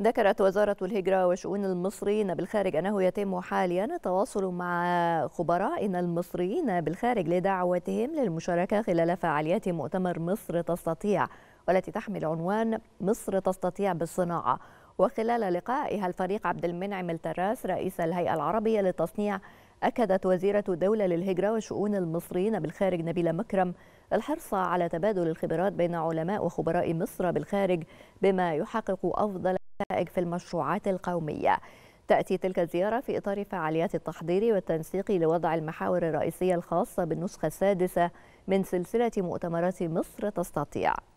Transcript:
ذكرت وزارة الهجرة وشؤون المصريين بالخارج أنه يتم حاليا التواصل مع خبرائنا المصريين بالخارج لدعوتهم للمشاركة خلال فعاليات مؤتمر مصر تستطيع والتي تحمل عنوان مصر تستطيع بالصناعة وخلال لقائها الفريق عبد المنعم التراس رئيس الهيئة العربية للتصنيع أكدت وزيرة الدولة للهجرة وشؤون المصريين بالخارج نبيلة مكرم الحرص على تبادل الخبرات بين علماء وخبراء مصر بالخارج بما يحقق أفضل النتائج في المشروعات القومية تأتي تلك الزيارة في إطار فعاليات التحضير والتنسيق لوضع المحاور الرئيسية الخاصة بالنسخة السادسة من سلسلة مؤتمرات مصر تستطيع